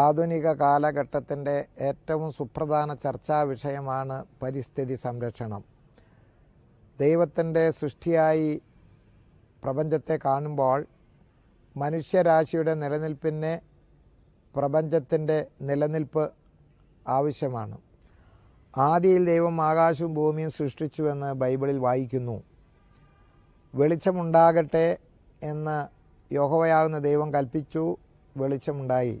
ആധുനിക കാലഘട്ടത്തിൻ്റെ ഏറ്റവും സുപ്രധാന ചർച്ചാ വിഷയമാണ് പരിസ്ഥിതി സംരക്ഷണം ദൈവത്തിൻ്റെ സൃഷ്ടിയായി പ്രപഞ്ചത്തെ കാണുമ്പോൾ മനുഷ്യരാശിയുടെ നിലനിൽപ്പിന് പ്രപഞ്ചത്തിൻ്റെ നിലനിൽപ്പ് ആവശ്യമാണ് ആദിയിൽ ദൈവം ആകാശവും ഭൂമിയും സൃഷ്ടിച്ചുവെന്ന് ബൈബിളിൽ വായിക്കുന്നു വെളിച്ചമുണ്ടാകട്ടെ എന്ന് യോഹവയാകുന്ന ദൈവം കൽപ്പിച്ചു വെളിച്ചമുണ്ടായി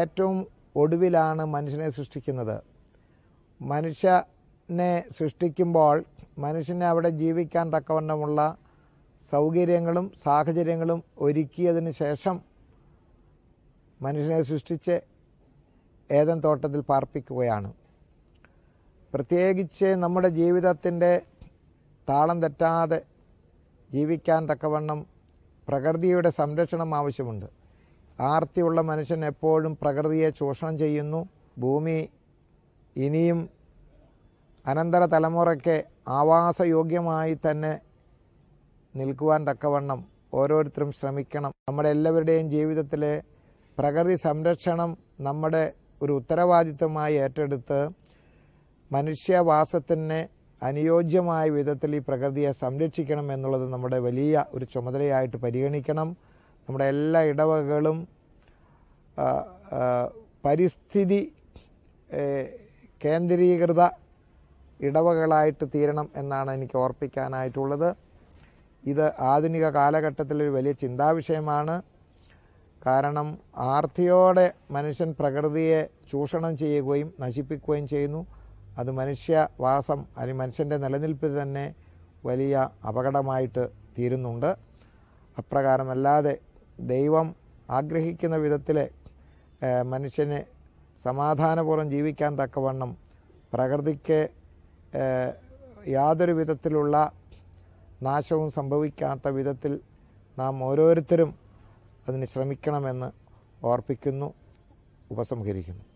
ഏറ്റവും ഒടുവിലാണ് മനുഷ്യനെ സൃഷ്ടിക്കുന്നത് മനുഷ്യനെ സൃഷ്ടിക്കുമ്പോൾ മനുഷ്യനെ അവിടെ ജീവിക്കാൻ തക്കവണ്ണമുള്ള സൗകര്യങ്ങളും സാഹചര്യങ്ങളും ഒരുക്കിയതിന് ശേഷം മനുഷ്യനെ സൃഷ്ടിച്ച് ഏതൻ തോട്ടത്തിൽ പാർപ്പിക്കുകയാണ് പ്രത്യേകിച്ച് നമ്മുടെ ജീവിതത്തിൻ്റെ താളം തെറ്റാതെ ജീവിക്കാൻ തക്കവണ്ണം പ്രകൃതിയുടെ സംരക്ഷണം ആവശ്യമുണ്ട് ആർത്തിയുള്ള മനുഷ്യൻ എപ്പോഴും പ്രകൃതിയെ ചൂഷണം ചെയ്യുന്നു ഭൂമി ഇനിയും അനന്തര തലമുറയ്ക്ക് ആവാസയോഗ്യമായി തന്നെ നിൽക്കുവാൻ തക്കവണ്ണം ഓരോരുത്തരും ശ്രമിക്കണം നമ്മുടെ എല്ലാവരുടെയും ജീവിതത്തിലെ പ്രകൃതി സംരക്ഷണം നമ്മുടെ ഒരു ഉത്തരവാദിത്തമായി ഏറ്റെടുത്ത് മനുഷ്യവാസത്തിന് അനുയോജ്യമായ വിധത്തിൽ ഈ പ്രകൃതിയെ സംരക്ഷിക്കണം എന്നുള്ളത് നമ്മുടെ വലിയ ഒരു ചുമതലയായിട്ട് പരിഗണിക്കണം നമ്മുടെ എല്ലാ ഇടവകകളും പരിസ്ഥിതി കേന്ദ്രീകൃത ഇടവകളായിട്ട് തീരണം എന്നാണ് എനിക്ക് ഓർപ്പിക്കാനായിട്ടുള്ളത് ഇത് ആധുനിക കാലഘട്ടത്തിലൊരു വലിയ ചിന്താവിഷയമാണ് കാരണം ആർത്തിയോടെ മനുഷ്യൻ പ്രകൃതിയെ ചൂഷണം ചെയ്യുകയും നശിപ്പിക്കുകയും ചെയ്യുന്നു അത് മനുഷ്യവാസം അല്ലെങ്കിൽ മനുഷ്യൻ്റെ നിലനിൽപ്പ് തന്നെ വലിയ അപകടമായിട്ട് തീരുന്നുണ്ട് അപ്രകാരമല്ലാതെ ദൈവം ആഗ്രഹിക്കുന്ന വിധത്തിൽ മനുഷ്യന് സമാധാനപൂർവ്വം ജീവിക്കാൻ തക്കവണ്ണം പ്രകൃതിക്ക് യാതൊരു വിധത്തിലുള്ള നാശവും സംഭവിക്കാത്ത വിധത്തിൽ നാം ഓരോരുത്തരും അതിന് ശ്രമിക്കണമെന്ന് ഓർപ്പിക്കുന്നു ഉപസംഹരിക്കുന്നു